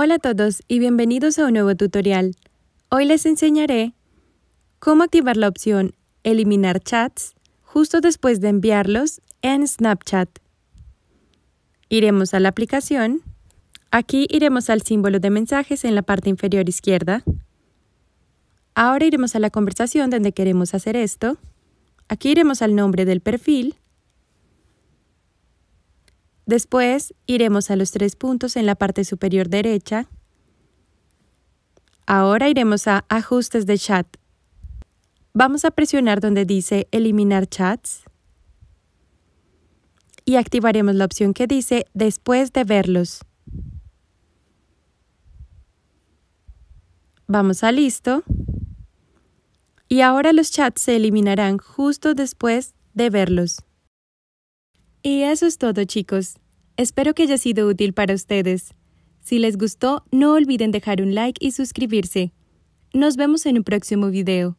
Hola a todos y bienvenidos a un nuevo tutorial. Hoy les enseñaré cómo activar la opción Eliminar chats justo después de enviarlos en Snapchat. Iremos a la aplicación. Aquí iremos al símbolo de mensajes en la parte inferior izquierda. Ahora iremos a la conversación donde queremos hacer esto. Aquí iremos al nombre del perfil Después iremos a los tres puntos en la parte superior derecha. Ahora iremos a Ajustes de chat. Vamos a presionar donde dice Eliminar chats y activaremos la opción que dice Después de verlos. Vamos a Listo. Y ahora los chats se eliminarán justo después de verlos. Y eso es todo chicos. Espero que haya sido útil para ustedes. Si les gustó, no olviden dejar un like y suscribirse. Nos vemos en un próximo video.